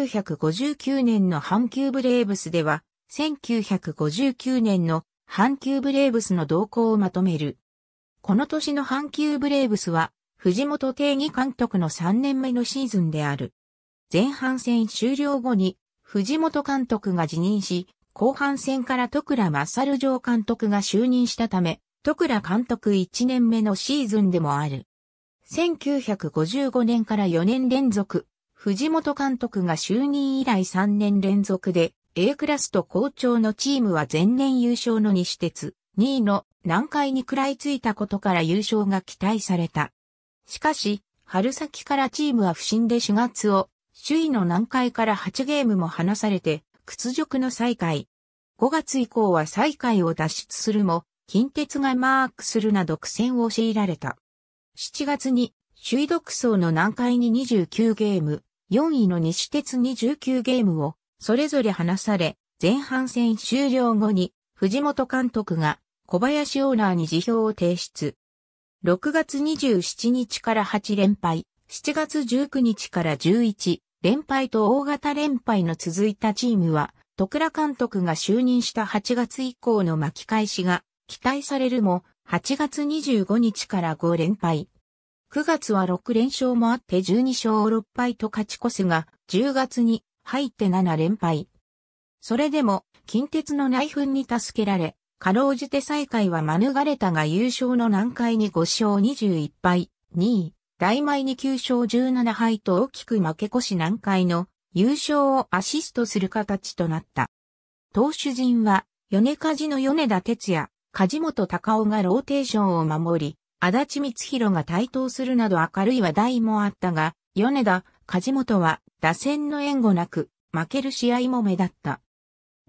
1959年の阪急ブレーブスでは、1959年の阪急ブレーブスの動向をまとめる。この年の阪急ブレーブスは、藤本定義監督の3年目のシーズンである。前半戦終了後に、藤本監督が辞任し、後半戦から徳倉勝城監督が就任したため、徳倉監督1年目のシーズンでもある。1955年から4年連続、藤本監督が就任以来3年連続で A クラスと好調のチームは前年優勝の西鉄、2位の南海に食らいついたことから優勝が期待された。しかし、春先からチームは不振で4月を、首位の南海から8ゲームも離されて、屈辱の再開。5月以降は再開を脱出するも、近鉄がマークするなど苦戦を強いられた。7月に、首位独走の南海に29ゲーム、4位の西鉄に19ゲームをそれぞれ離され、前半戦終了後に藤本監督が小林オーナーに辞表を提出。6月27日から8連敗、7月19日から11連敗と大型連敗の続いたチームは、戸倉監督が就任した8月以降の巻き返しが期待されるも、8月25日から5連敗、9月は6連勝もあって12勝6敗と勝ち越すが、10月に入って7連敗。それでも、近鉄の内紛に助けられ、かろうじて再下は免れたが優勝の難解に5勝21敗、2位、大米に9勝17敗と大きく負け越し難解の優勝をアシストする形となった。投手陣は、米梶の米田哲也、梶本隆夫がローテーションを守り、足立光弘が台頭するなど明るい話題もあったが、米田、梶本は打線の援護なく、負ける試合も目立った。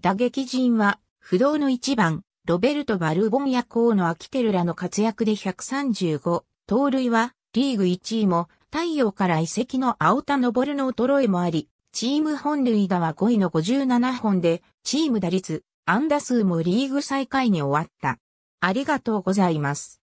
打撃陣は、不動の1番、ロベルト・バルボンやアキテルらの活躍で135、盗塁は、リーグ1位も、太陽から遺跡の青田昇の衰えもあり、チーム本塁打は5位の57本で、チーム打率、安打数もリーグ最下位に終わった。ありがとうございます。